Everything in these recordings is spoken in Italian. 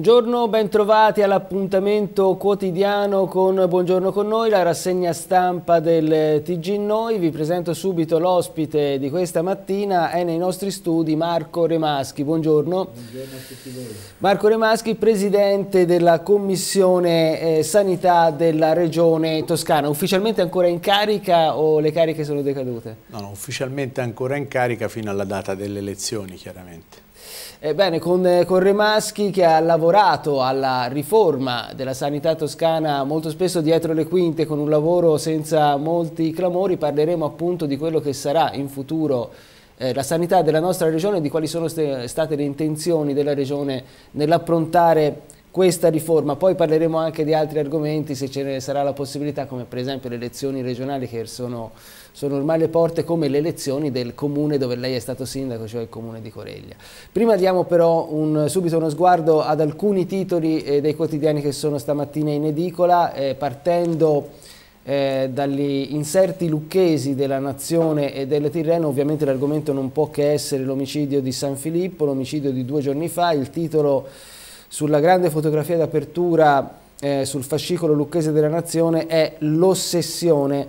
Buongiorno, bentrovati all'appuntamento quotidiano con Buongiorno con noi, la rassegna stampa del TG Noi. Vi presento subito l'ospite di questa mattina, è nei nostri studi Marco Remaschi. Buongiorno. Buongiorno a tutti voi. Marco Remaschi, presidente della Commissione eh, Sanità della Regione Toscana. Ufficialmente ancora in carica o le cariche sono decadute? No, no, ufficialmente ancora in carica fino alla data delle elezioni, chiaramente. Ebbene, con, eh, con Remaschi che ha lavorato alla riforma della sanità toscana molto spesso dietro le quinte con un lavoro senza molti clamori, parleremo appunto di quello che sarà in futuro eh, la sanità della nostra regione e di quali sono state le intenzioni della regione nell'approntare questa riforma. Poi parleremo anche di altri argomenti se ce ne sarà la possibilità, come per esempio le elezioni regionali che sono sono ormai le porte come le elezioni del comune dove lei è stato sindaco, cioè il comune di Coreglia. Prima diamo però un, subito uno sguardo ad alcuni titoli eh, dei quotidiani che sono stamattina in edicola, eh, partendo... Eh, dagli inserti lucchesi della nazione e del Tirreno, ovviamente l'argomento non può che essere l'omicidio di San Filippo, l'omicidio di due giorni fa, il titolo sulla grande fotografia d'apertura eh, sul fascicolo lucchese della nazione è L'ossessione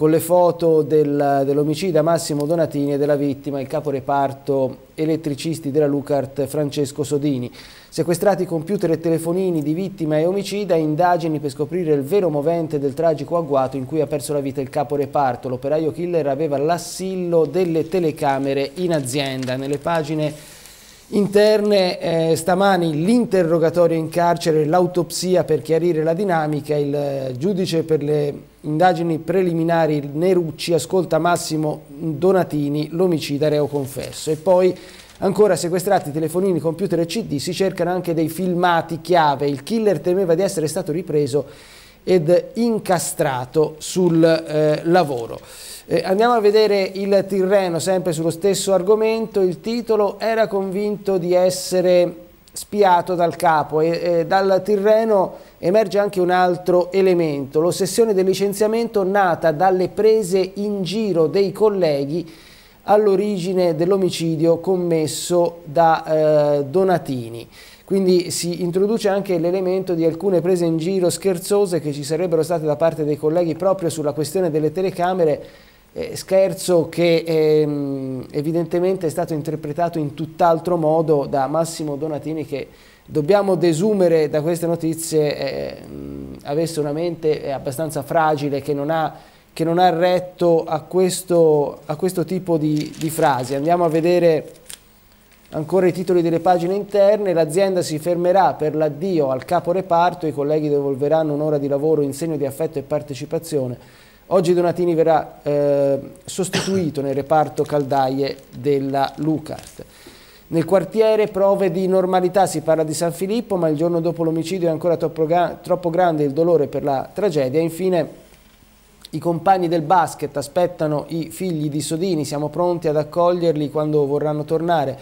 con le foto del, dell'omicida Massimo Donatini e della vittima, il caporeparto elettricisti della Lucart Francesco Sodini. Sequestrati computer e telefonini di vittima e omicida, indagini per scoprire il vero movente del tragico agguato in cui ha perso la vita il caporeparto. L'operaio killer aveva l'assillo delle telecamere in azienda. Nelle pagine interne eh, stamani l'interrogatorio in carcere, l'autopsia per chiarire la dinamica, il eh, giudice per le Indagini preliminari, Nerucci ascolta Massimo Donatini, l'omicida reo confesso. E poi ancora sequestrati telefonini, computer e cd, si cercano anche dei filmati chiave. Il killer temeva di essere stato ripreso ed incastrato sul eh, lavoro. Eh, andiamo a vedere il Tirreno, sempre sullo stesso argomento. Il titolo era convinto di essere spiato dal capo e, e dal Tirreno emerge anche un altro elemento, l'ossessione del licenziamento nata dalle prese in giro dei colleghi all'origine dell'omicidio commesso da eh, Donatini. Quindi si introduce anche l'elemento di alcune prese in giro scherzose che ci sarebbero state da parte dei colleghi proprio sulla questione delle telecamere eh, scherzo che ehm, evidentemente è stato interpretato in tutt'altro modo da Massimo Donatini che dobbiamo desumere da queste notizie eh, avesse una mente eh, abbastanza fragile che non ha, che non ha retto a questo, a questo tipo di, di frasi. Andiamo a vedere ancora i titoli delle pagine interne, l'azienda si fermerà per l'addio al capo reparto, i colleghi devolveranno un'ora di lavoro in segno di affetto e partecipazione Oggi Donatini verrà eh, sostituito nel reparto caldaie della Lucart. Nel quartiere prove di normalità, si parla di San Filippo, ma il giorno dopo l'omicidio è ancora troppo, troppo grande il dolore per la tragedia. Infine i compagni del basket aspettano i figli di Sodini, siamo pronti ad accoglierli quando vorranno tornare.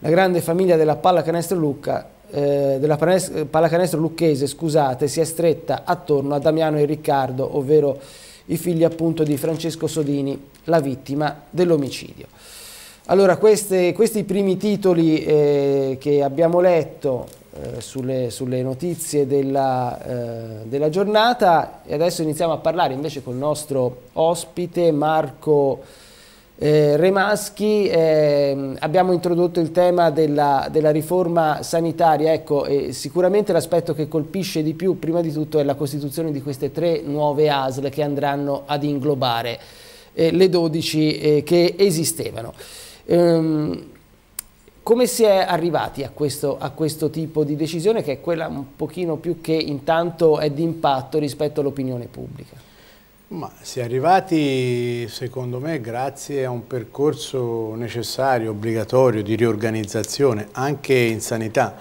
La grande famiglia della pallacanestro, Lucca, eh, della pallacanestro lucchese scusate, si è stretta attorno a Damiano e Riccardo, ovvero i figli appunto di Francesco Sodini, la vittima dell'omicidio. Allora queste, questi primi titoli eh, che abbiamo letto eh, sulle, sulle, notizie della, eh, della, giornata e adesso iniziamo a parlare invece col nostro ospite Marco eh, Re Maschi, eh, abbiamo introdotto il tema della, della riforma sanitaria, ecco, eh, sicuramente l'aspetto che colpisce di più prima di tutto è la costituzione di queste tre nuove ASL che andranno ad inglobare eh, le 12 eh, che esistevano. Ehm, come si è arrivati a questo, a questo tipo di decisione che è quella un pochino più che intanto è di impatto rispetto all'opinione pubblica? Ma si è arrivati, secondo me, grazie a un percorso necessario, obbligatorio, di riorganizzazione, anche in sanità.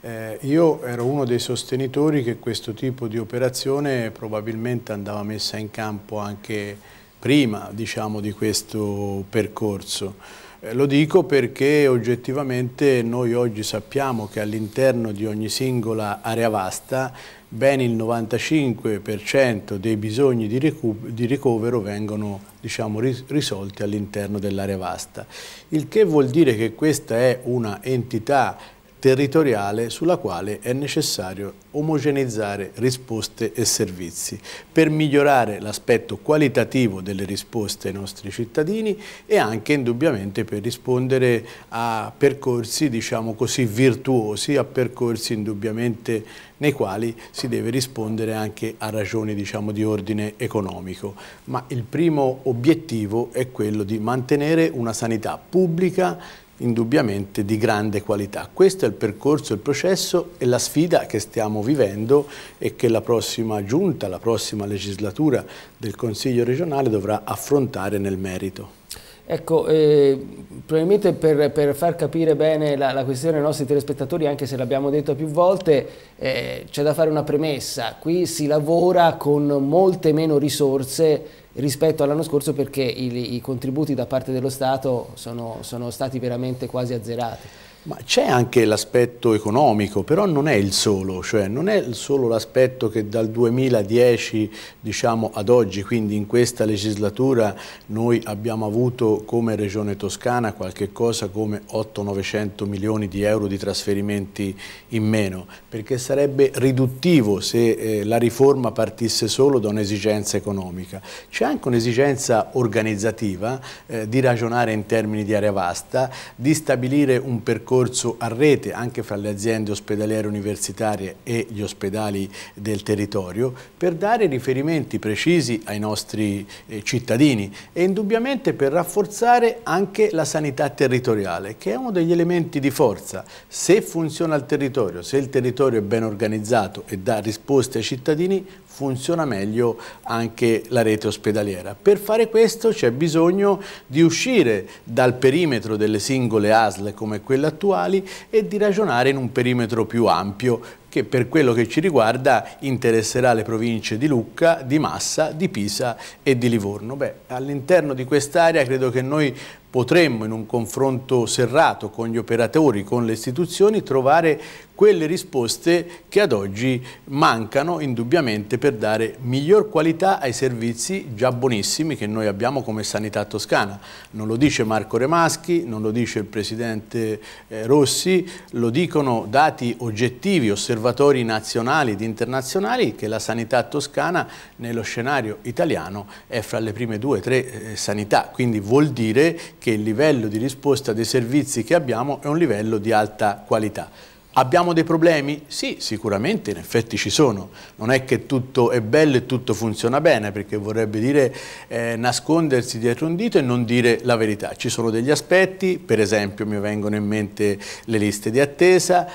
Eh, io ero uno dei sostenitori che questo tipo di operazione probabilmente andava messa in campo anche prima diciamo, di questo percorso. Eh, lo dico perché oggettivamente noi oggi sappiamo che all'interno di ogni singola area vasta ben il 95% dei bisogni di, di ricovero vengono diciamo, ris risolti all'interno dell'area vasta. Il che vuol dire che questa è una entità territoriale sulla quale è necessario omogeneizzare risposte e servizi per migliorare l'aspetto qualitativo delle risposte ai nostri cittadini e anche indubbiamente per rispondere a percorsi diciamo così virtuosi, a percorsi indubbiamente nei quali si deve rispondere anche a ragioni diciamo, di ordine economico. Ma il primo obiettivo è quello di mantenere una sanità pubblica indubbiamente di grande qualità. Questo è il percorso, il processo e la sfida che stiamo vivendo e che la prossima giunta, la prossima legislatura del Consiglio regionale dovrà affrontare nel merito. Ecco, eh, probabilmente per, per, far capire bene la, la, questione ai nostri telespettatori, anche se l'abbiamo detto più volte, eh, c'è da fare una premessa. Qui si lavora con molte meno risorse rispetto all'anno scorso perché i, i, contributi da parte dello Stato sono, sono stati veramente quasi azzerati. Ma c'è anche l'aspetto economico, però non è il solo, cioè non è solo l'aspetto che dal 2010 diciamo, ad oggi, quindi in questa legislatura noi abbiamo avuto come Regione Toscana qualche cosa come 8-900 milioni di euro di trasferimenti in meno, perché sarebbe riduttivo se eh, la riforma partisse solo da un'esigenza economica. C'è anche un'esigenza organizzativa eh, di ragionare in termini di area vasta, di stabilire un percorso percorso a rete anche fra le aziende ospedaliere universitarie e gli ospedali del territorio per dare riferimenti precisi ai nostri eh, cittadini e indubbiamente per rafforzare anche la sanità territoriale che è uno degli elementi di forza. Se funziona il territorio, se il territorio è ben organizzato e dà risposte ai cittadini funziona meglio anche la rete ospedaliera. Per fare questo c'è bisogno di uscire dal perimetro delle singole ASL come quella attuale attuali e di ragionare in un perimetro più ampio che per quello che ci riguarda interesserà le province di Lucca, di Massa, di Pisa e di Livorno. All'interno di quest'area credo che noi potremmo in un confronto serrato con gli operatori, con le istituzioni, trovare quelle risposte che ad oggi mancano indubbiamente per dare miglior qualità ai servizi già buonissimi che noi abbiamo come sanità toscana. Non lo dice Marco Remaschi, non lo dice il Presidente eh, Rossi, lo dicono dati oggettivi, osservatori nazionali ed internazionali che la sanità toscana nello scenario italiano è fra le prime due o tre eh, sanità, quindi vuol dire che il livello di risposta dei servizi che abbiamo è un livello di alta qualità. Abbiamo dei problemi? Sì, sicuramente in effetti ci sono. Non è che tutto è bello e tutto funziona bene, perché vorrebbe dire eh, nascondersi dietro un dito e non dire la verità. Ci sono degli aspetti, per esempio mi vengono in mente le liste di attesa,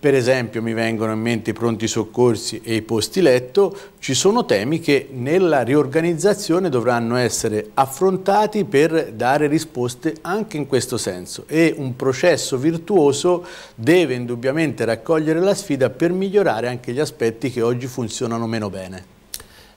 per esempio mi vengono in mente i pronti soccorsi e i posti letto, ci sono temi che nella riorganizzazione dovranno essere affrontati per dare risposte anche in questo senso e un processo virtuoso deve indubbiamente raccogliere la sfida per migliorare anche gli aspetti che oggi funzionano meno bene.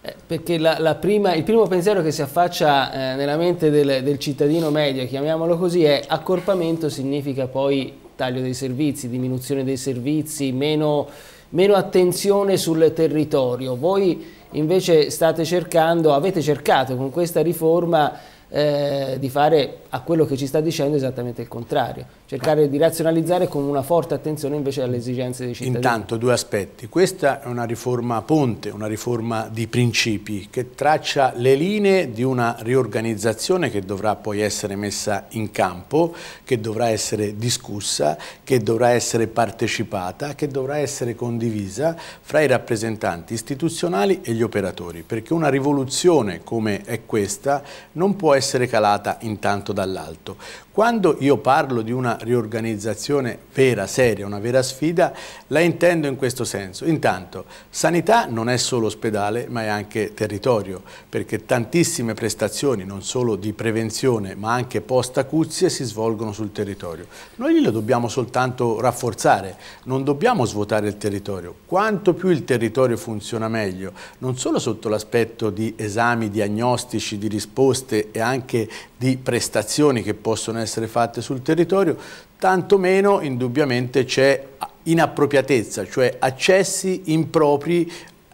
Eh, perché la, la prima, il primo pensiero che si affaccia eh, nella mente del, del cittadino medio, chiamiamolo così, è accorpamento significa poi taglio dei servizi, diminuzione dei servizi, meno, meno attenzione sul territorio. Voi invece state cercando, avete cercato con questa riforma eh, di fare a quello che ci sta dicendo esattamente il contrario, cercare di razionalizzare con una forte attenzione invece alle esigenze dei cittadini. Intanto due aspetti, questa è una riforma ponte, una riforma di principi che traccia le linee di una riorganizzazione che dovrà poi essere messa in campo, che dovrà essere discussa, che dovrà essere partecipata, che dovrà essere condivisa fra i rappresentanti istituzionali e gli operatori, perché una rivoluzione come è questa non può essere essere calata intanto dall'alto. Quando io parlo di una riorganizzazione vera, seria, una vera sfida, la intendo in questo senso. Intanto, sanità non è solo ospedale, ma è anche territorio, perché tantissime prestazioni, non solo di prevenzione, ma anche post-acuzie, si svolgono sul territorio. Noi lo dobbiamo soltanto rafforzare, non dobbiamo svuotare il territorio. Quanto più il territorio funziona meglio, non solo sotto l'aspetto di esami diagnostici, di risposte e anche di prestazioni che possono essere essere fatte sul territorio, tantomeno indubbiamente c'è inappropriatezza, cioè accessi impropri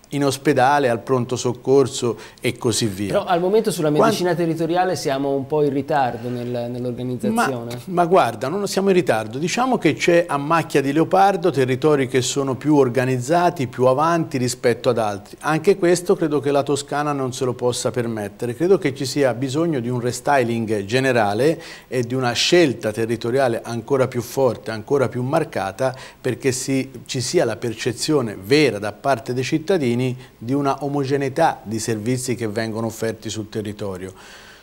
in ospedale, al pronto soccorso e così via. Però al momento sulla medicina Quando... territoriale siamo un po' in ritardo nel, nell'organizzazione. Ma, ma, guarda, non siamo in ritardo. Diciamo che c'è a macchia di leopardo territori che sono più organizzati, più avanti rispetto ad altri. Anche questo credo che la Toscana non se lo possa permettere. Credo che ci sia bisogno di un restyling generale e di una scelta territoriale ancora più forte, ancora più marcata, perché si, ci sia la percezione vera da parte dei cittadini fini di una omogeneità di servizi che vengono offerti sul territorio.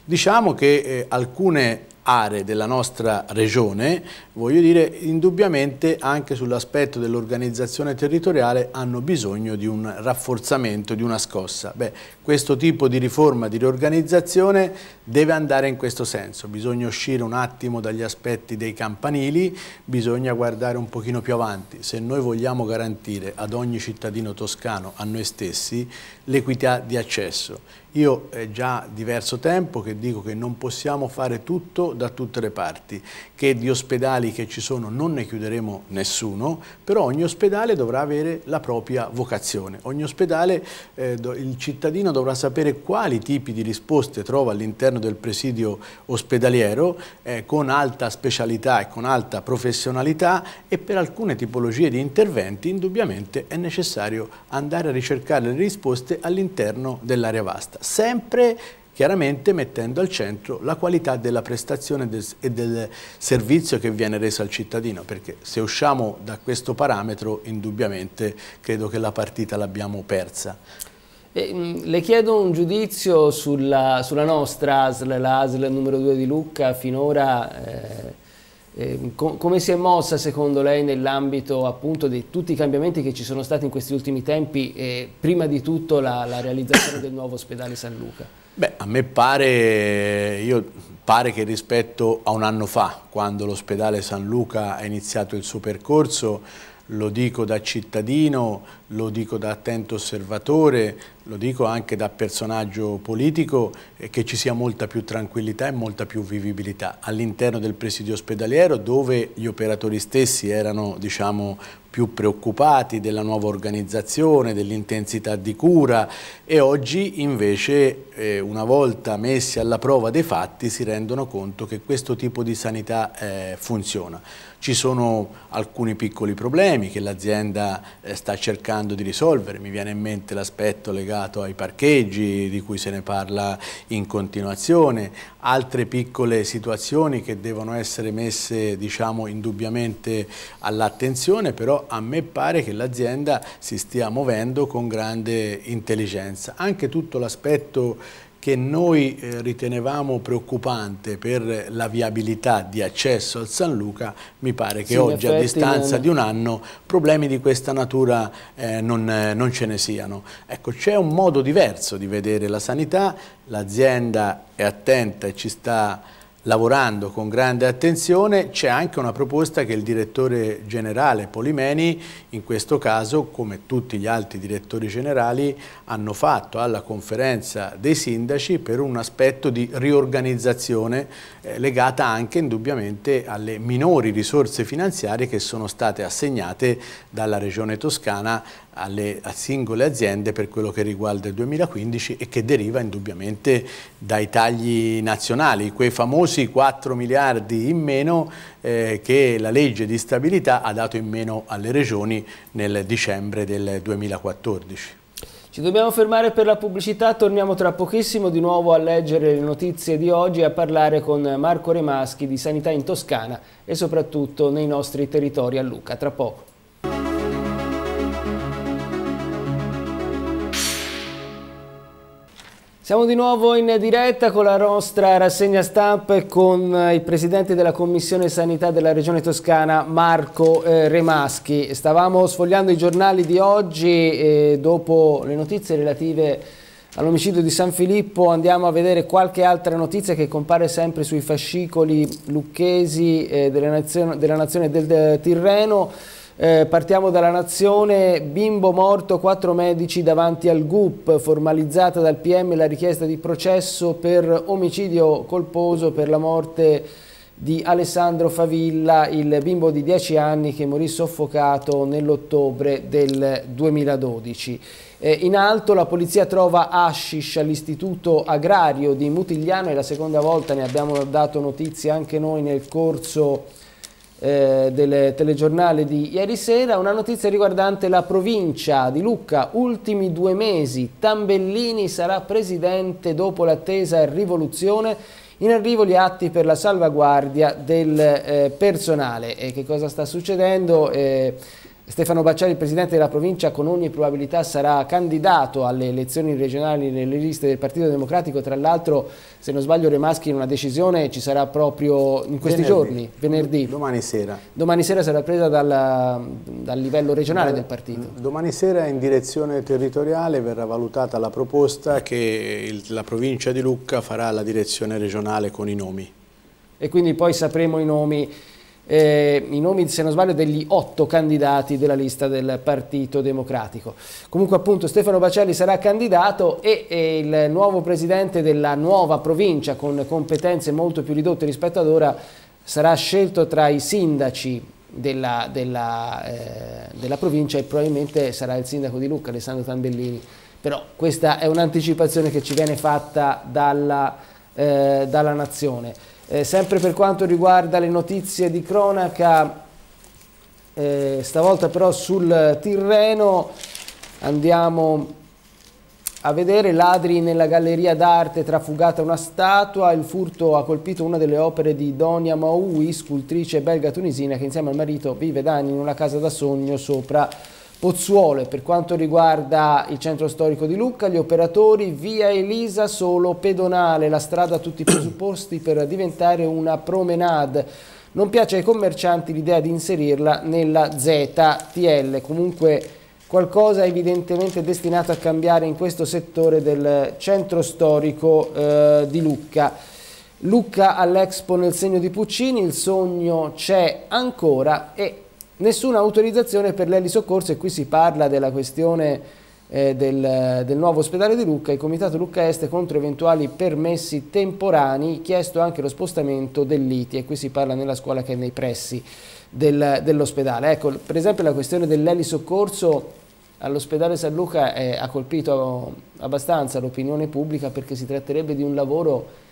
Diciamo che eh, alcune aree della nostra regione, voglio dire, indubbiamente anche sull'aspetto dell'organizzazione territoriale hanno bisogno di un rafforzamento, di una scossa. Beh, questo tipo di riforma, di riorganizzazione deve andare in questo senso, bisogna uscire un attimo dagli aspetti dei campanili, bisogna guardare un pochino più avanti. Se noi vogliamo garantire ad ogni cittadino toscano, a noi stessi, l'equità di accesso io è già diverso tempo che dico che non possiamo fare tutto da tutte le parti, che di ospedali che ci sono non ne chiuderemo nessuno, però ogni ospedale dovrà avere la propria vocazione. Ogni ospedale, eh, il cittadino dovrà sapere quali tipi di risposte trova all'interno del presidio ospedaliero eh, con alta specialità e con alta professionalità e per alcune tipologie di interventi indubbiamente è necessario andare a ricercare le risposte all'interno dell'area vasta sempre chiaramente mettendo al centro la qualità della prestazione e del servizio che viene reso al cittadino, perché se usciamo da questo parametro indubbiamente credo che la partita l'abbiamo persa. E, mm, le chiedo un giudizio sulla, sulla nostra ASL, la ASL numero 2 di Lucca, finora... Eh eh, com come si è mossa secondo lei nell'ambito appunto di tutti i cambiamenti che ci sono stati in questi ultimi tempi, eh, prima di tutto la, la, realizzazione del nuovo ospedale San Luca? Beh, a me pare, io, pare che rispetto a un anno fa, quando l'ospedale San Luca ha iniziato il suo percorso, lo dico da cittadino, lo dico da attento osservatore, lo dico anche da personaggio politico, eh, che ci sia molta più tranquillità e molta più vivibilità all'interno del presidio ospedaliero dove gli operatori stessi erano diciamo, più preoccupati della nuova organizzazione, dell'intensità di cura e oggi invece eh, una volta messi alla prova dei fatti si rendono conto che questo tipo di sanità eh, funziona. Ci sono alcuni piccoli problemi che l'azienda eh, sta cercando di risolvere, mi viene in mente l'aspetto legato ai parcheggi di cui se ne parla in continuazione, altre piccole situazioni che devono essere messe diciamo, indubbiamente all'attenzione, però a me pare che l'azienda si stia muovendo con grande intelligenza. Anche tutto l'aspetto che noi eh, ritenevamo preoccupante per la viabilità di accesso al San Luca, mi pare che sì, oggi a distanza non... di un anno problemi di questa natura eh, non, eh, non, ce ne siano. Ecco, c'è un modo diverso di vedere la sanità, l'azienda è attenta e ci sta lavorando con grande attenzione, c'è anche una proposta che il direttore generale Polimeni, in questo caso come tutti gli altri direttori generali, hanno fatto alla conferenza dei sindaci per un aspetto di riorganizzazione eh, legata anche indubbiamente alle minori risorse finanziarie che sono state assegnate dalla Regione Toscana alle singole aziende per quello che riguarda il 2015 e che deriva indubbiamente dai tagli nazionali, quei famosi 4 miliardi in meno eh, che la legge di stabilità ha dato in meno alle regioni nel dicembre del 2014. Ci dobbiamo fermare per la pubblicità, torniamo tra pochissimo di nuovo a leggere le notizie di oggi e a parlare con Marco Remaschi di Sanità in Toscana e soprattutto nei nostri territori a Lucca. Tra poco. Siamo di nuovo in diretta con la nostra rassegna stampa e con eh, il Presidente della Commissione Sanità della Regione Toscana, Marco eh, Remaschi. Stavamo sfogliando i giornali di oggi e dopo le notizie relative all'omicidio di San Filippo andiamo a vedere qualche altra notizia che compare sempre sui fascicoli lucchesi eh, della, nazione, della nazione del Tirreno. Eh, partiamo dalla nazione, bimbo morto, quattro medici davanti al GUP, formalizzata dal PM la richiesta di processo per omicidio colposo per la morte di Alessandro Favilla, il bimbo di 10 anni che morì soffocato nell'ottobre del 2012. Eh, in alto la polizia trova Ashish all'istituto agrario di Mutigliano, è la seconda volta, ne abbiamo dato notizia anche noi nel corso eh, del telegiornale di ieri sera, una notizia riguardante la provincia di Lucca, ultimi due mesi, Tambellini sarà presidente dopo l'attesa rivoluzione, in arrivo gli atti per la salvaguardia del eh, personale. E che cosa sta succedendo? Eh, Stefano Bacciari, presidente della provincia, con ogni probabilità sarà candidato alle elezioni regionali nelle liste del Partito Democratico. Tra l'altro, se non sbaglio, Remaschi una decisione ci sarà proprio in questi venerdì. giorni, venerdì. Domani sera. Domani sera sarà presa dalla, dal livello regionale del partito. Domani sera in direzione territoriale verrà valutata la proposta che il, la provincia di Lucca farà alla direzione regionale con i nomi. E quindi poi sapremo i nomi eh, i nomi, se non sbaglio, degli otto candidati della lista del Partito Democratico. Comunque appunto Stefano Bacelli sarà candidato e, e il nuovo presidente della nuova provincia con competenze molto più ridotte rispetto ad ora sarà scelto tra i sindaci della, della, eh, della provincia e probabilmente sarà il sindaco di Lucca, Alessandro Tambellini. Però questa è un'anticipazione che ci viene fatta dalla, eh, dalla nazione. Eh, sempre per quanto riguarda le notizie di cronaca, eh, stavolta però sul Tirreno andiamo a vedere ladri nella galleria d'arte, trafugata una statua, il furto ha colpito una delle opere di Donia Maui, scultrice belga tunisina che insieme al marito vive da anni in una casa da sogno sopra Pozzuolo e per quanto riguarda il centro storico di Lucca, gli operatori via Elisa solo pedonale, la strada ha tutti i presupposti per diventare una promenade. Non piace ai commercianti l'idea di inserirla nella ZTL, comunque qualcosa evidentemente destinato a cambiare in questo settore del centro storico eh, di Lucca. Lucca all'Expo nel segno di Puccini, il sogno c'è ancora e nessuna autorizzazione per l'elisoccorso e qui si parla della questione eh, del, del, nuovo ospedale di Lucca, il Comitato Lucca Est contro eventuali permessi temporanei, chiesto anche lo spostamento dell'ITI e qui si parla nella scuola che è nei pressi del, dell'ospedale. Ecco, per esempio la questione dell'elisoccorso all'ospedale San Luca eh, ha colpito abbastanza l'opinione pubblica perché si tratterebbe di un lavoro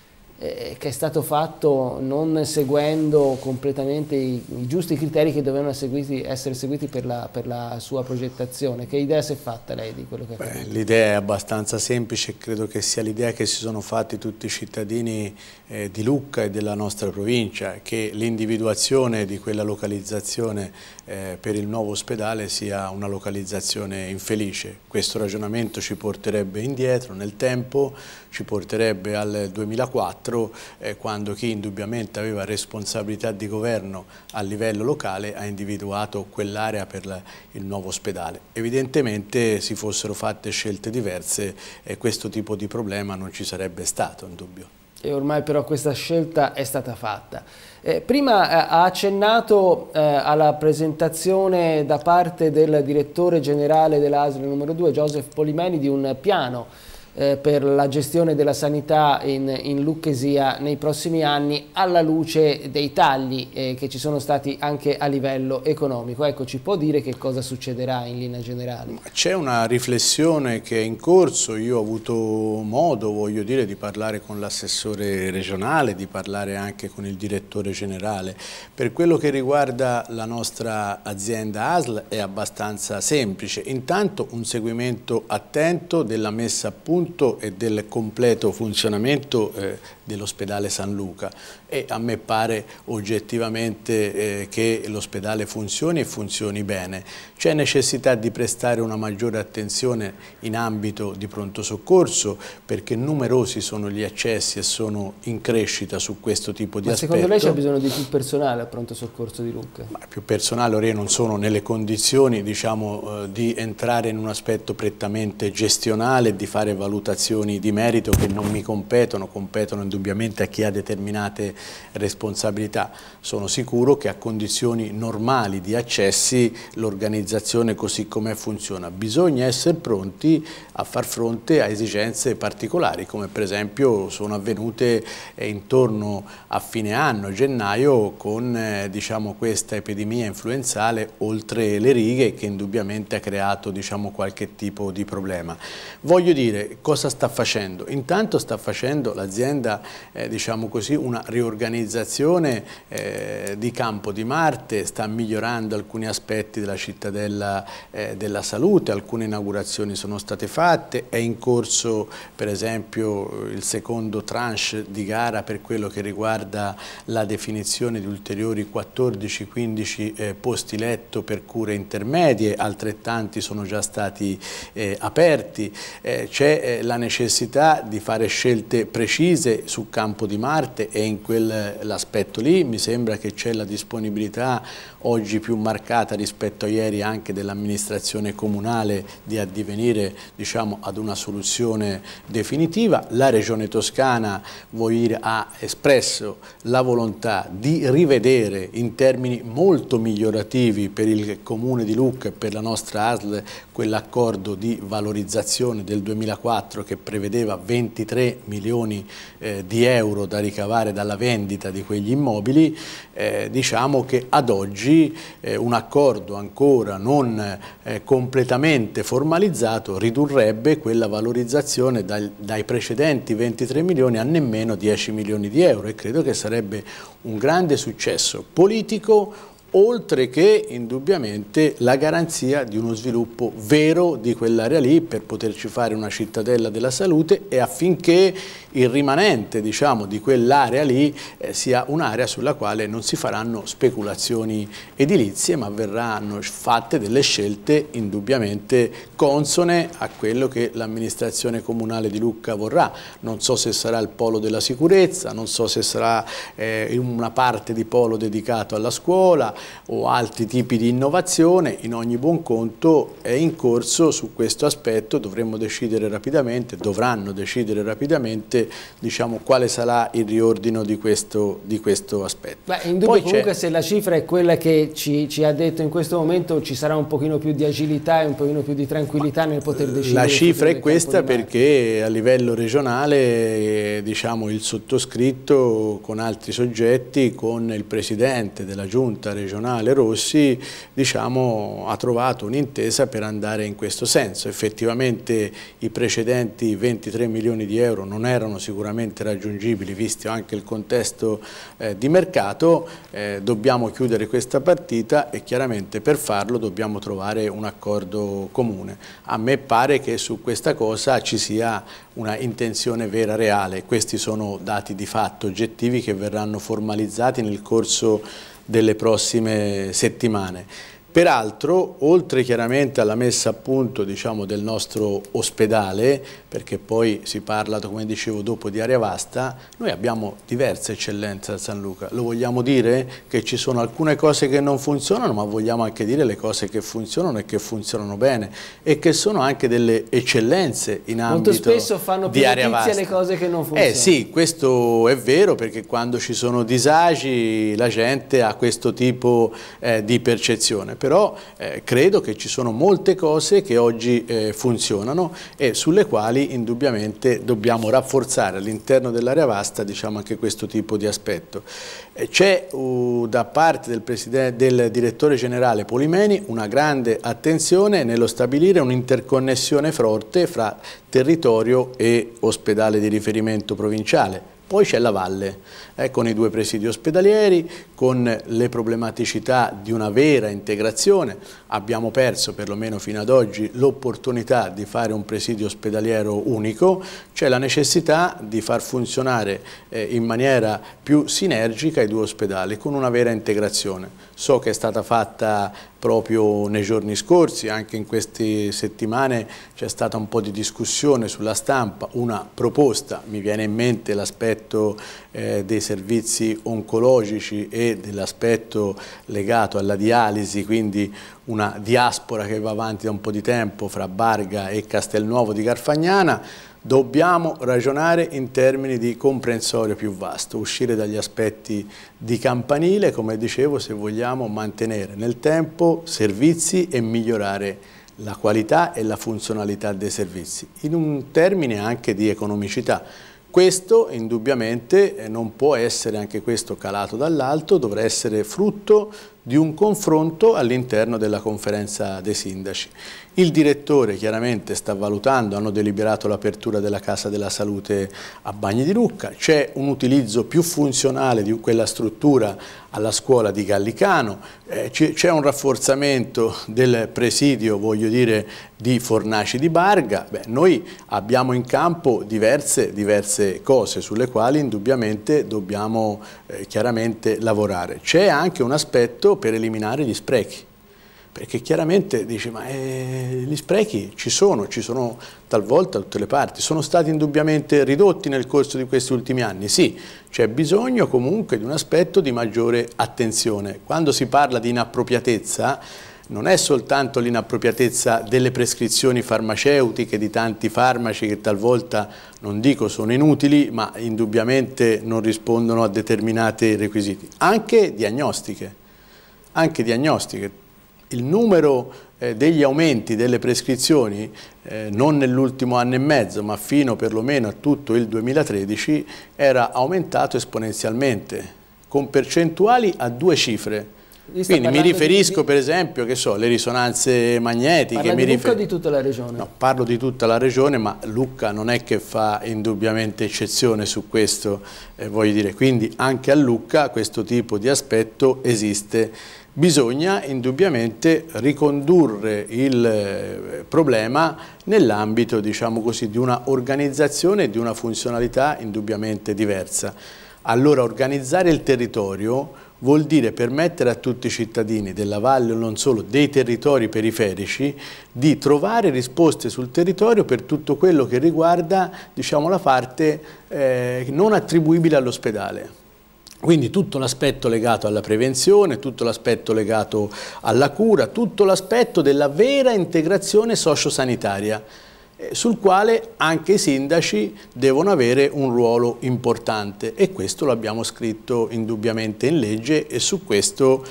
eh, che è stato fatto non seguendo completamente i, i giusti criteri che dovevano seguiti, essere seguiti per la, per la, sua progettazione. Che idea si è fatta lei di quello che Beh, è L'idea è abbastanza semplice, credo che sia l'idea che si sono fatti tutti i cittadini eh, di Lucca e della nostra provincia, che l'individuazione di quella localizzazione eh, per il nuovo ospedale sia una localizzazione infelice. Questo ragionamento ci porterebbe indietro nel tempo, ci porterebbe al 2004 eh, quando chi indubbiamente aveva responsabilità di governo a livello locale ha individuato quell'area per la, il nuovo ospedale. Evidentemente si fossero fatte scelte diverse eh, questo tipo di problema non ci sarebbe stato, in dubbio. E ormai però questa scelta è stata fatta. Eh, prima eh, ha accennato eh, alla presentazione da parte del direttore generale dell'ASL numero 2, Joseph Polimeni, di un piano eh, per la gestione della sanità in, in, Lucchesia nei prossimi anni alla luce dei tagli eh, che ci sono stati anche a livello economico. Ecco, ci può dire che cosa succederà in linea generale? C'è una riflessione che è in corso, io ho avuto modo, voglio dire, di parlare con l'assessore regionale, di parlare anche con il direttore generale. Per quello che riguarda la nostra azienda ASL è abbastanza semplice, intanto un seguimento attento della messa a punto riassunto e del completo funzionamento eh, dell'ospedale San Luca e a me pare oggettivamente eh, che l'ospedale funzioni e funzioni bene. C'è necessità di prestare una maggiore attenzione in ambito di pronto soccorso perché numerosi sono gli accessi e sono in crescita su questo tipo di Ma aspetto. secondo lei c'è bisogno di più personale al pronto soccorso di Lucca? Ma più personale, ora io non sono nelle condizioni diciamo, eh, di entrare in un aspetto prettamente gestionale e di fare valutazioni valutazioni di merito che non mi competono, competono indubbiamente a chi ha determinate responsabilità. Sono sicuro che a condizioni normali di accessi l'organizzazione così come funziona. Bisogna essere pronti a far fronte a esigenze particolari come per esempio sono avvenute eh, intorno a fine anno, gennaio, con eh, diciamo, questa epidemia influenzale oltre le righe che indubbiamente ha creato diciamo, qualche tipo di problema. Voglio dire, cosa sta facendo? Intanto sta facendo l'azienda eh, diciamo una riorganizzazione eh, di campo di Marte, sta migliorando alcuni aspetti della cittadella eh, della salute, alcune inaugurazioni sono state fatte, è in corso per esempio eh, il secondo tranche di gara per quello che riguarda la definizione di ulteriori 14-15 eh, posti letto per cure intermedie, altrettanti sono già stati eh, aperti, c'è la necessità di fare scelte precise sul campo di Marte e in quell'aspetto eh, lì mi sembra che c'è la disponibilità oggi più marcata rispetto a ieri anche dell'amministrazione comunale di addivenire diciamo, ad una soluzione definitiva. La Regione Toscana dire, ha espresso la volontà di rivedere in termini molto migliorativi per il Comune di Lucca e per la nostra ASL quell'accordo di valorizzazione del 2004 2024 che prevedeva 23 milioni eh, di euro da ricavare dalla vendita di quegli immobili, eh, diciamo che ad oggi eh, un accordo ancora non eh, completamente formalizzato ridurrebbe quella valorizzazione dal, dai precedenti 23 milioni a nemmeno 10 milioni di euro e credo che sarebbe un grande successo politico, oltre che indubbiamente la garanzia di uno sviluppo vero di quell'area lì per poterci fare una cittadella della salute e affinché il rimanente diciamo, di quell'area lì eh, sia un'area sulla quale non si faranno speculazioni edilizie ma verranno fatte delle scelte indubbiamente consone a quello che l'amministrazione comunale di Lucca vorrà. Non so se sarà il polo della sicurezza, non so se sarà eh, una parte di polo dedicato alla scuola o altri tipi di innovazione, in ogni buon conto è in corso su questo aspetto, dovremmo decidere rapidamente, dovranno decidere rapidamente diciamo, quale sarà il riordino di questo, di questo aspetto. Beh, in dubbio Poi comunque se la cifra è quella che ci, ci, ha detto in questo momento ci sarà un pochino più di agilità e un pochino più di tranquillità nel poter eh, decidere. La cifra è questa perché a livello regionale diciamo, il sottoscritto con altri soggetti, con il Presidente della Giunta regionale Rossi diciamo, ha trovato un'intesa per andare in questo senso. Effettivamente i precedenti 23 milioni di euro non erano sono sicuramente raggiungibili visto anche il contesto eh, di mercato, eh, dobbiamo chiudere questa partita e chiaramente per farlo dobbiamo trovare un accordo comune. A me pare che su questa cosa ci sia una intenzione vera, reale, questi sono dati di fatto, oggettivi che verranno formalizzati nel corso delle prossime settimane. Peraltro, oltre chiaramente alla messa a punto diciamo, del nostro ospedale, perché poi si parla, come dicevo, dopo di area vasta, noi abbiamo diverse eccellenze a San Luca. Lo vogliamo dire che ci sono alcune cose che non funzionano, ma vogliamo anche dire le cose che funzionano e che funzionano bene e che sono anche delle eccellenze in ambito di area vasta. Molto spesso fanno più notizia le cose che non funzionano. Eh sì, questo è vero perché quando ci sono disagi la gente ha questo tipo eh, di percezione però eh, credo che ci sono molte cose che oggi eh, funzionano e sulle quali indubbiamente dobbiamo rafforzare all'interno dell'area vasta diciamo, anche questo tipo di aspetto. Eh, c'è uh, da parte del, del direttore generale Polimeni una grande attenzione nello stabilire un'interconnessione forte fra territorio e ospedale di riferimento provinciale. Poi c'è la valle, eh, con i due presidi ospedalieri, con le problematicità di una vera integrazione. Abbiamo perso, perlomeno fino ad oggi, l'opportunità di fare un presidio ospedaliero unico, cioè la necessità di far funzionare eh, in maniera più sinergica i due ospedali, con una vera integrazione. So che è stata fatta proprio nei giorni scorsi, anche in queste settimane c'è stata un po' di discussione sulla stampa, una proposta, mi viene in mente l'aspetto eh, dei servizi oncologici e dell'aspetto legato alla dialisi, quindi una diaspora che va avanti da un po' di tempo fra Barga e Castelnuovo di Carfagnana, dobbiamo ragionare in termini di comprensorio più vasto, uscire dagli aspetti di campanile, come dicevo, se vogliamo mantenere nel tempo servizi e migliorare la qualità e la funzionalità dei servizi, in un termine anche di economicità questo indubbiamente eh, non può essere anche questo calato dall'alto, dovrà essere frutto di un confronto all'interno della conferenza dei sindaci. Il direttore chiaramente sta valutando, hanno deliberato l'apertura della Casa della Salute a Bagni di Lucca, c'è un utilizzo più funzionale di quella struttura alla scuola di Gallicano, eh, c'è un rafforzamento del presidio, voglio dire, di Fornaci di Barga. Beh, noi abbiamo in campo diverse, diverse, cose sulle quali indubbiamente dobbiamo eh, chiaramente lavorare. C'è anche un aspetto esempio per eliminare gli sprechi perché chiaramente dice ma eh, gli sprechi ci sono, ci sono talvolta da tutte le parti, sono stati indubbiamente ridotti nel corso di questi ultimi anni, sì, c'è bisogno comunque di un aspetto di maggiore attenzione. Quando si parla di inappropriatezza non è soltanto l'inappropriatezza delle prescrizioni farmaceutiche, di tanti farmaci che talvolta non dico sono inutili, ma indubbiamente non rispondono a determinati requisiti, anche diagnostiche anche diagnostiche. Il numero eh, degli aumenti delle prescrizioni, eh, non nell'ultimo anno e mezzo, ma fino perlomeno a tutto il 2013, era aumentato esponenzialmente, con percentuali a due cifre. Quindi mi riferisco di... per esempio, che so, alle risonanze magnetiche. Parla mi di rifer... o di tutta la regione? No, parlo di tutta la regione, ma Lucca non è che fa indubbiamente eccezione su questo, eh, voglio dire. Quindi anche a Lucca questo tipo di aspetto esiste bisogna indubbiamente ricondurre il eh, problema nell'ambito diciamo di una organizzazione e di una funzionalità indubbiamente diversa. Allora organizzare il territorio vuol dire permettere a tutti i cittadini della valle o non solo, dei territori periferici, di trovare risposte sul territorio per tutto quello che riguarda diciamo, la parte eh, non attribuibile all'ospedale. Quindi tutto l'aspetto legato alla prevenzione, tutto l'aspetto legato alla cura, tutto l'aspetto della vera integrazione sociosanitaria, eh, sul quale anche i sindaci devono avere un ruolo importante e questo lo abbiamo scritto indubbiamente in legge e su questo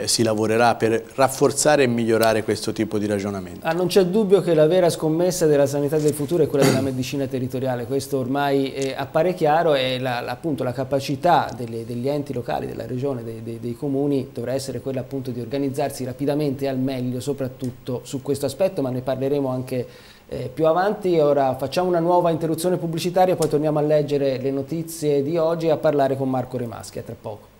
eh, si lavorerà per rafforzare e migliorare questo tipo di ragionamento. Ah, non c'è dubbio che la vera scommessa della sanità del futuro è quella della medicina territoriale, questo ormai eh, appare chiaro e appunto la capacità delle, degli enti locali, della regione, dei, dei, dei, comuni dovrà essere quella appunto di organizzarsi rapidamente e al meglio soprattutto su questo aspetto, ma ne parleremo anche eh, più avanti. Ora facciamo una nuova interruzione pubblicitaria, poi torniamo a leggere le notizie di oggi e a parlare con Marco Remaschi, a tra poco.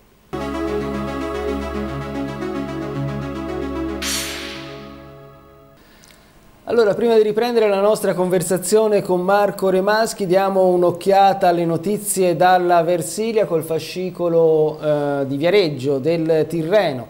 Allora, prima di riprendere la nostra conversazione con Marco Remaschi, diamo un'occhiata alle notizie dalla Versilia col fascicolo eh, di Viareggio del Tirreno.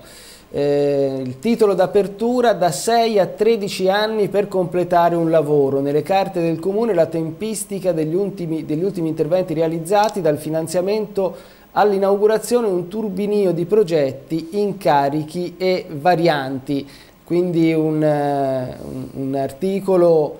Eh, il titolo d'apertura da 6 a 13 anni per completare un lavoro. Nelle carte del comune la tempistica degli ultimi, degli ultimi interventi realizzati dal finanziamento all'inaugurazione un turbinio di progetti, incarichi e varianti. Quindi eh, un, un articolo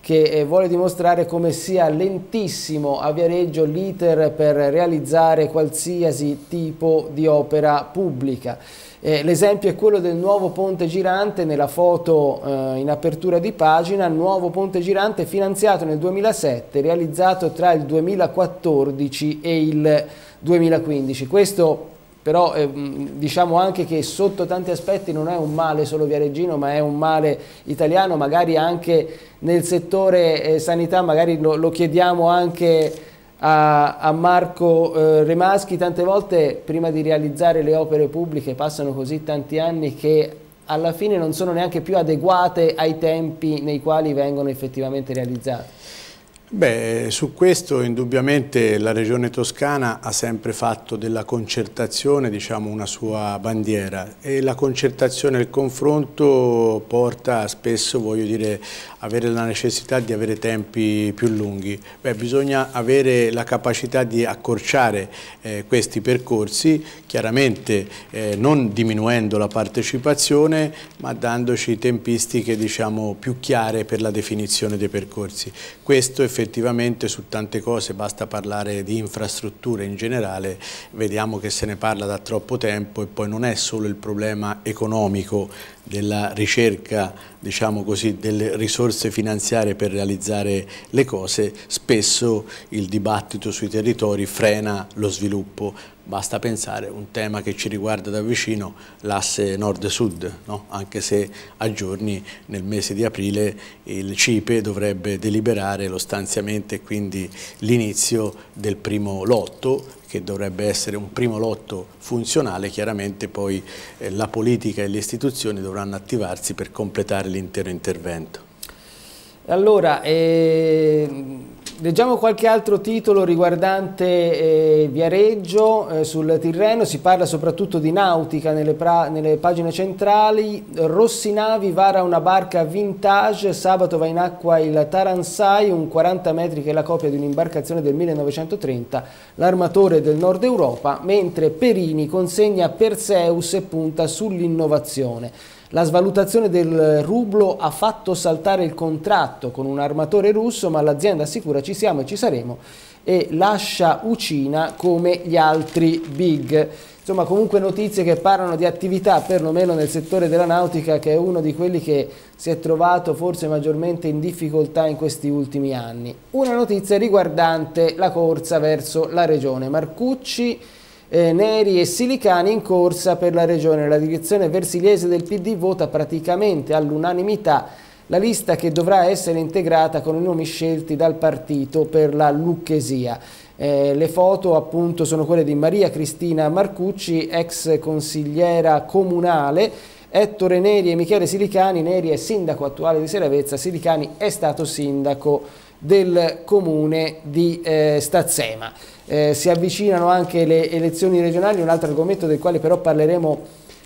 che eh, vuole dimostrare come sia lentissimo a Viareggio l'iter per realizzare qualsiasi tipo di opera pubblica. Eh, L'esempio è quello del nuovo ponte girante nella foto eh, in apertura di pagina, nuovo ponte girante finanziato nel 2007, realizzato tra il 2014 e il 2015. Questo però ehm, diciamo anche che sotto tanti aspetti non è un male solo viareggino, ma è un male italiano, magari anche nel settore eh, sanità, magari lo, lo, chiediamo anche a, a Marco eh, Remaschi, tante volte prima di realizzare le opere pubbliche passano così tanti anni che alla fine non sono neanche più adeguate ai tempi nei quali vengono effettivamente realizzate. Beh, su questo indubbiamente la Regione Toscana ha sempre fatto della concertazione diciamo, una sua bandiera e la concertazione e il confronto porta spesso, voglio dire, avere la necessità di avere tempi più lunghi. Beh, bisogna avere la capacità di accorciare eh, questi percorsi, chiaramente eh, non diminuendo la partecipazione ma dandoci tempistiche diciamo, più chiare per la definizione dei percorsi. Questo effettivamente effettivamente su tante cose, basta parlare di infrastrutture in generale, vediamo che se ne parla da troppo tempo e poi non è solo il problema economico della ricerca, diciamo così, delle risorse finanziarie per realizzare le cose, spesso il dibattito sui territori frena lo sviluppo Basta pensare a un tema che ci riguarda da vicino, l'asse nord-sud, no? anche se a giorni nel mese di aprile il CIPE dovrebbe deliberare lo stanziamento e quindi l'inizio del primo lotto che dovrebbe essere un primo lotto funzionale, chiaramente poi eh, la politica e le istituzioni dovranno attivarsi per completare l'intero intervento. Allora, eh Leggiamo qualche altro titolo riguardante eh, Viareggio eh, sul Tirreno, si parla soprattutto di nautica nelle, nelle pagine centrali, Rossi Navi vara una barca vintage, sabato va in acqua il Taransai, un 40 metri che è la copia di un'imbarcazione del 1930, l'armatore del nord Europa, mentre Perini consegna Perseus e punta sull'innovazione. La svalutazione del rublo ha fatto saltare il contratto con un armatore russo, ma l'azienda assicura ci siamo e ci saremo e lascia Ucina come gli altri big. Insomma, comunque notizie che parlano di attività, perlomeno nel settore della nautica, che è uno di quelli che si è trovato forse maggiormente in difficoltà in questi ultimi anni. Una notizia riguardante la corsa verso la regione. Marcucci eh, Neri e Silicani in corsa per la regione. La direzione versiliese del PD vota praticamente all'unanimità la lista che dovrà essere integrata con i nomi scelti dal partito per la Lucchesia. Eh, le foto appunto sono quelle di Maria Cristina Marcucci, ex consigliera comunale, Ettore Neri e Michele Silicani, Neri è sindaco attuale di Seravezza, Silicani è stato sindaco del comune di eh, Stazzema. Eh, si avvicinano anche le elezioni regionali, un altro argomento del quale però parleremo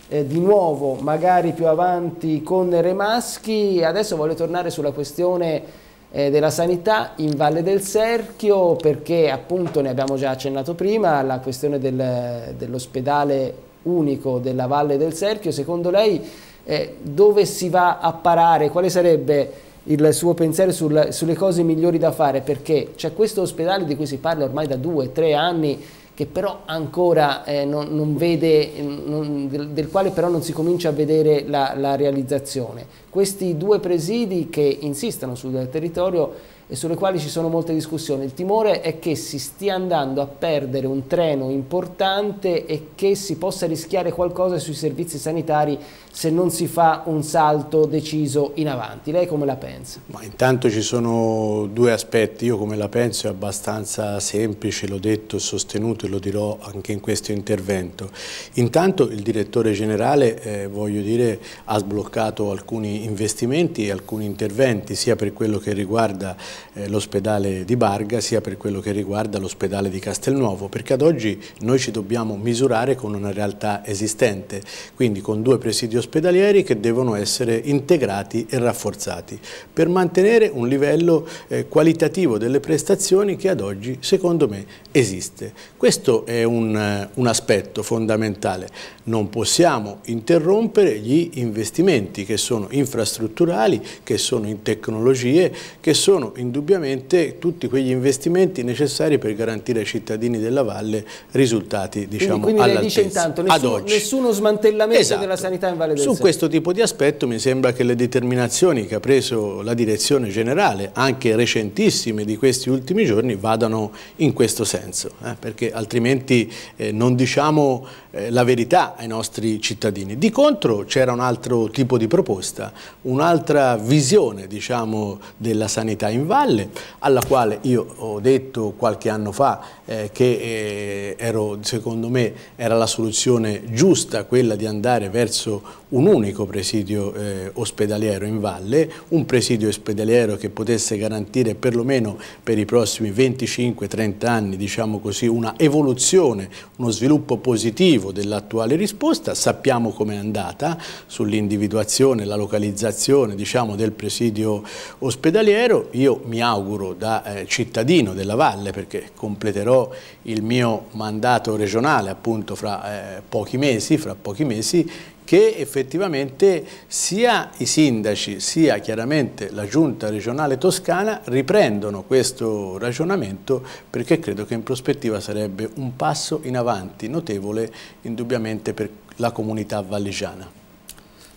eh, di nuovo magari più avanti con Remaschi. Adesso voglio tornare sulla questione eh, della sanità in Valle del Serchio perché appunto ne abbiamo già accennato prima, la questione del, dell'ospedale unico della Valle del Serchio, secondo lei eh, dove si va a parare? Quale sarebbe il suo pensiero sul, sulle cose migliori da fare perché c'è questo ospedale di cui si parla ormai da due, tre anni che però ancora eh, non, non vede, non, del, del, quale però non si comincia a vedere la, la realizzazione. Questi due presidi che insistono sul territorio e sulle quali ci sono molte discussioni. Il timore è che si stia andando a perdere un treno importante e che si possa rischiare qualcosa sui servizi sanitari se non si fa un salto deciso in avanti. Lei come la pensa? Ma intanto ci sono due aspetti, io come la penso è abbastanza semplice, l'ho detto, sostenuto e lo dirò anche in questo intervento. Intanto il direttore generale, eh, voglio dire, ha sbloccato alcuni investimenti e alcuni interventi, sia per quello che riguarda eh, l'ospedale di Barga sia per quello che riguarda l'ospedale di Castelnuovo, perché ad oggi noi ci dobbiamo misurare con una realtà esistente, quindi con due presidi ospedalieri che devono essere integrati e rafforzati per mantenere un livello eh, qualitativo delle prestazioni che ad oggi secondo me esiste. Questo è un, eh, un aspetto fondamentale, non possiamo interrompere gli investimenti che sono infrastrutturali, che sono in tecnologie, che sono in indubbiamente tutti quegli investimenti necessari per garantire ai cittadini della Valle risultati diciamo, quindi, lei dice intanto nessuno, nessuno smantellamento esatto. della sanità in Valle del Su Sera. questo tipo di aspetto mi sembra che le determinazioni che ha preso la direzione generale, anche recentissime di questi ultimi giorni, vadano in questo senso, eh, perché altrimenti eh, non diciamo eh, la verità ai nostri cittadini. Di contro c'era un altro tipo di proposta, un'altra visione diciamo, della sanità in Valle Valle, alla quale io ho detto qualche anno fa eh, che eh, ero, secondo me era la soluzione giusta quella di andare verso un unico presidio eh, ospedaliero in valle, un presidio ospedaliero che potesse garantire perlomeno per i prossimi 25-30 anni diciamo così, una evoluzione, uno sviluppo positivo dell'attuale risposta. Sappiamo com'è andata sull'individuazione, la localizzazione diciamo, del presidio ospedaliero. Io mi auguro da eh, cittadino della valle, perché completerò il mio mandato regionale appunto fra eh, pochi mesi, fra pochi mesi, che effettivamente sia i sindaci sia chiaramente la giunta regionale toscana riprendono questo ragionamento perché credo che in prospettiva sarebbe un passo in avanti notevole indubbiamente per la comunità valigiana.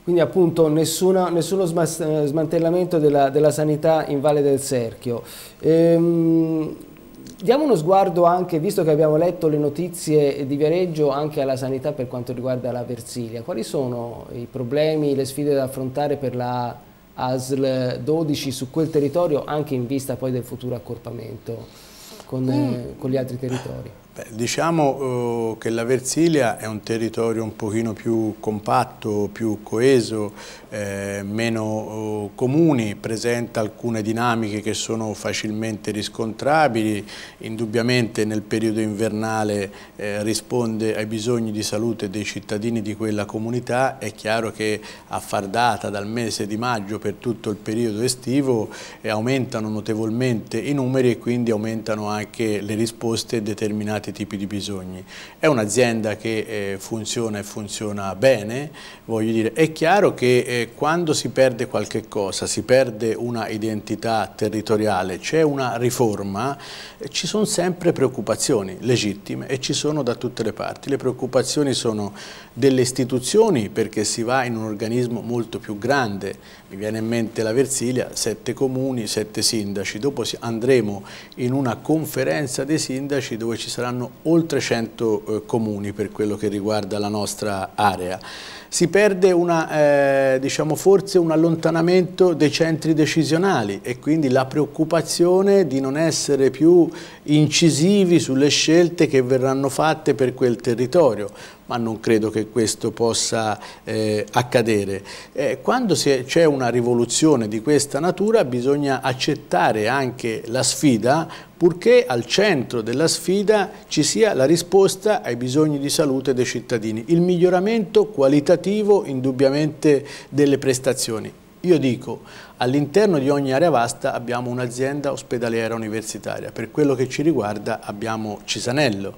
Quindi appunto nessuna, nessuno eh, smantellamento della, della, sanità in Valle del Serchio. Ehm, Diamo uno sguardo anche, visto che abbiamo letto le notizie di Viareggio, anche alla sanità per quanto riguarda la Versilia. Quali sono i problemi, le sfide da affrontare per la ASL 12 su quel territorio, anche in vista poi del futuro accorpamento con, mm. eh, con gli altri territori? Beh, diciamo eh, che la Versilia è un territorio un pochino più compatto, più coeso, eh, meno eh, comuni, presenta alcune dinamiche che sono facilmente riscontrabili, indubbiamente nel periodo invernale eh, risponde ai bisogni di salute dei cittadini di quella comunità, è chiaro che a far data dal mese di maggio per tutto il periodo estivo eh, aumentano notevolmente i numeri e quindi aumentano anche le risposte determinate tanti tipi di bisogni. È un'azienda che eh, funziona e funziona bene, voglio dire, è chiaro che eh, quando si perde qualche cosa, si perde una identità territoriale, c'è una riforma, eh, ci sono sempre preoccupazioni legittime e ci sono da tutte le parti. Le preoccupazioni sono delle istituzioni perché si va in un organismo molto più grande, mi viene in mente la Versilia, sette comuni, sette sindaci, dopo andremo in una conferenza dei sindaci dove ci saranno hanno oltre 100 eh, comuni per quello che riguarda la nostra area si perde una, eh, diciamo forse un allontanamento dei centri decisionali e quindi la preoccupazione di non essere più incisivi sulle scelte che verranno fatte per quel territorio ma non credo che questo possa eh, accadere. Eh, quando c'è una rivoluzione di questa natura bisogna accettare anche la sfida purché al centro della sfida ci sia la risposta ai bisogni di salute dei cittadini, il miglioramento qualitativo qualitativo indubbiamente delle prestazioni. Io dico, all'interno di ogni area vasta abbiamo un'azienda ospedaliera universitaria, per quello che ci riguarda abbiamo Cisanello,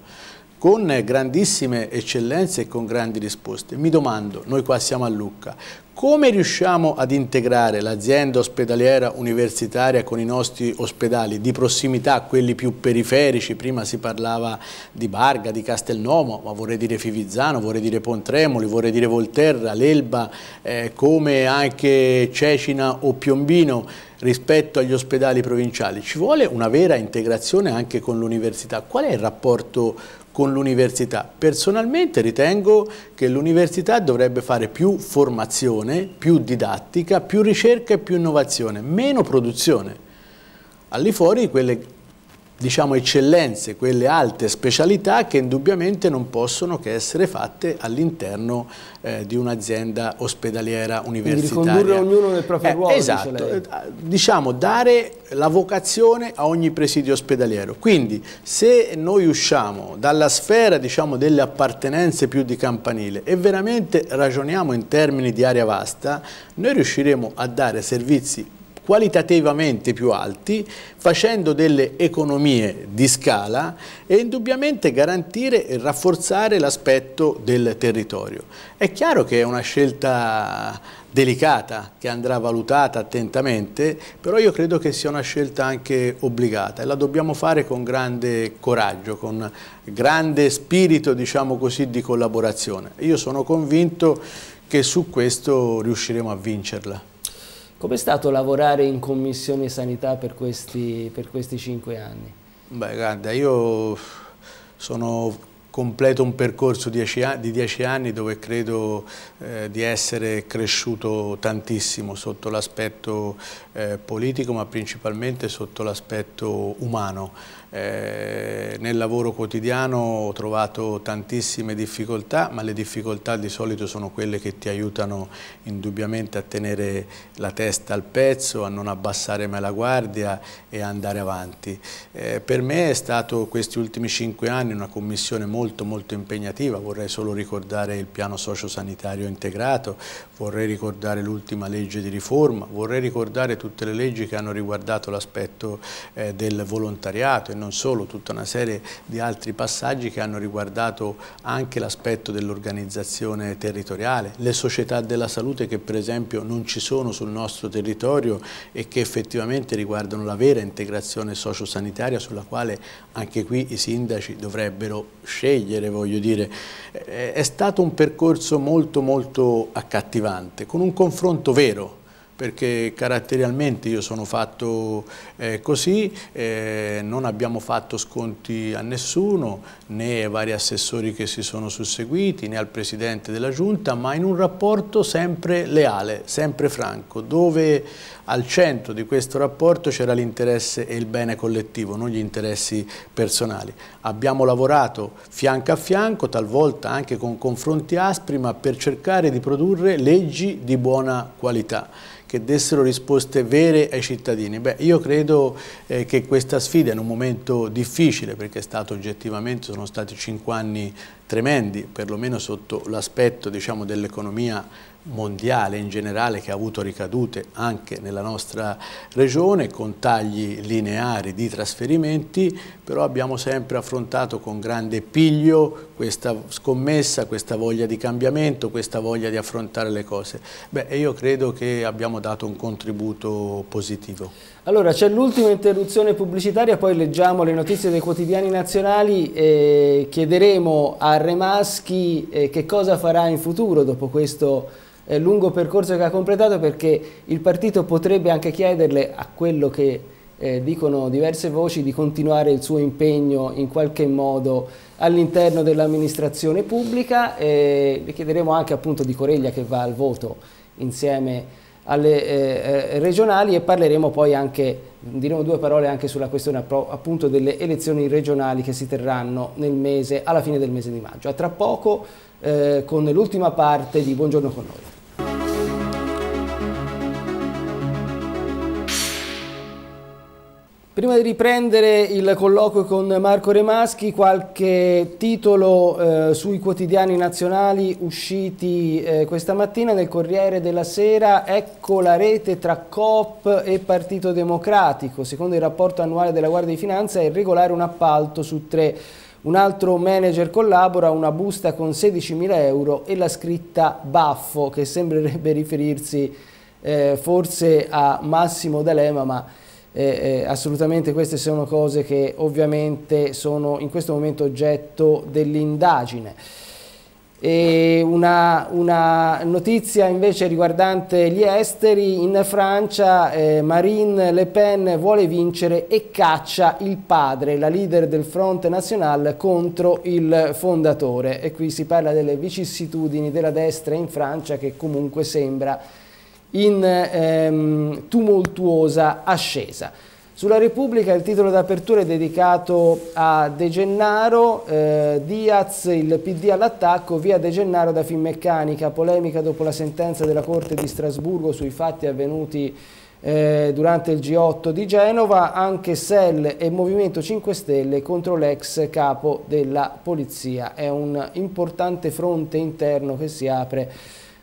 con grandissime eccellenze e con grandi risposte. Mi domando, noi qua siamo a Lucca, come riusciamo ad integrare l'azienda ospedaliera universitaria con i nostri ospedali di prossimità, quelli più periferici? Prima si parlava di Barga, di Castelnomo, ma vorrei dire Fivizzano, vorrei dire Pontremoli, vorrei dire Volterra, l'Elba, eh, come anche Cecina o Piombino rispetto agli ospedali provinciali. Ci vuole una vera integrazione anche con l'università. Qual è il rapporto con l'università. Personalmente ritengo che l'università dovrebbe fare più formazione, più didattica, più ricerca e più innovazione, meno produzione. Al di fuori quelle diciamo, eccellenze, quelle alte specialità che indubbiamente non possono che essere fatte all'interno eh, di un'azienda ospedaliera universitaria. Quindi ricondurre ognuno nel proprio eh, ruolo, Esatto, eh, diciamo dare la vocazione a ogni presidio ospedaliero. Quindi se noi usciamo dalla sfera diciamo, delle appartenenze più di campanile e veramente ragioniamo in termini di area vasta, noi riusciremo a dare servizi qualitativamente più alti, facendo delle economie di scala e indubbiamente garantire e rafforzare l'aspetto del territorio. È chiaro che è una scelta delicata che andrà valutata attentamente, però io credo che sia una scelta anche obbligata e la dobbiamo fare con grande coraggio, con grande spirito diciamo così, di collaborazione. Io sono convinto che su questo riusciremo a vincerla. Com'è stato lavorare in Commissione Sanità per questi, per questi cinque anni? Beh, guarda, io sono completo un percorso di dieci anni dove credo eh, di essere cresciuto tantissimo sotto l'aspetto eh, politico ma principalmente sotto l'aspetto umano eh, nel lavoro quotidiano ho trovato tantissime difficoltà, ma le difficoltà di solito sono quelle che ti aiutano indubbiamente a tenere la testa al pezzo, a non abbassare mai la guardia e andare avanti. Eh, per me è stato questi ultimi cinque anni una commissione molto molto impegnativa, vorrei solo ricordare il piano sociosanitario integrato, vorrei ricordare l'ultima legge di riforma, vorrei ricordare tutte le leggi che hanno riguardato l'aspetto eh, del volontariato, non solo, tutta una serie di altri passaggi che hanno riguardato anche l'aspetto dell'organizzazione territoriale, le società della salute che per esempio non ci sono sul nostro territorio e che effettivamente riguardano la vera integrazione sociosanitaria sulla quale anche qui i sindaci dovrebbero scegliere, voglio dire. Eh, è stato un percorso molto molto accattivante, con un confronto vero perché caratterialmente io sono fatto eh, così, eh, non abbiamo fatto sconti a nessuno, né ai vari assessori che si sono susseguiti, né al Presidente della Giunta, ma in un rapporto sempre leale, sempre franco, dove al centro di questo rapporto c'era l'interesse e il bene collettivo, non gli interessi personali. Abbiamo lavorato fianco a fianco, talvolta anche con confronti aspri, ma per cercare di produrre leggi di buona qualità che dessero risposte vere ai cittadini. Beh, io credo eh, che questa sfida in un momento difficile, perché è stato oggettivamente, sono stati cinque anni tremendi, perlomeno sotto l'aspetto diciamo, dell'economia mondiale in generale che ha avuto ricadute anche nella nostra regione con tagli lineari di trasferimenti, però abbiamo sempre affrontato con grande piglio questa scommessa, questa voglia di cambiamento, questa voglia di affrontare le cose. Beh, io credo che abbiamo dato un contributo positivo. Allora, c'è l'ultima interruzione pubblicitaria, poi leggiamo le notizie dei quotidiani nazionali e chiederemo a Remaschi eh, che cosa farà in futuro dopo questo eh, lungo percorso che ha completato perché il partito potrebbe anche chiederle a quello che eh, dicono diverse voci di continuare il suo impegno in qualche modo all'interno dell'amministrazione pubblica e le chiederemo anche appunto di Coreglia che va al voto insieme a alle eh, eh, regionali e parleremo poi anche, diremo due parole anche sulla questione appunto delle elezioni regionali che si terranno nel mese, alla fine del mese di maggio. A tra poco eh, con l'ultima parte di Buongiorno con noi. Prima di riprendere il colloquio con Marco Remaschi, qualche titolo eh, sui quotidiani nazionali usciti eh, questa mattina nel Corriere della Sera. Ecco la rete tra COP e Partito Democratico. Secondo il rapporto annuale della Guardia di Finanza è regolare un appalto su tre. Un altro manager collabora una busta con 16.000 euro e la scritta baffo che sembrerebbe riferirsi eh, forse a Massimo D'Alema ma eh, assolutamente queste sono cose che ovviamente sono in questo momento oggetto dell'indagine. Una, una, notizia invece riguardante gli esteri, in Francia eh, Marine Le Pen vuole vincere e caccia il padre, la leader del Front National contro il fondatore e qui si parla delle vicissitudini della destra in Francia che comunque sembra in ehm, tumultuosa ascesa. Sulla Repubblica il titolo d'apertura è dedicato a De Gennaro, eh, Diaz, il PD all'attacco, via De Gennaro da Finmeccanica, polemica dopo la sentenza della Corte di Strasburgo sui fatti avvenuti eh, durante il G8 di Genova, anche Sell e Movimento 5 Stelle contro l'ex capo della polizia. È un importante fronte interno che si apre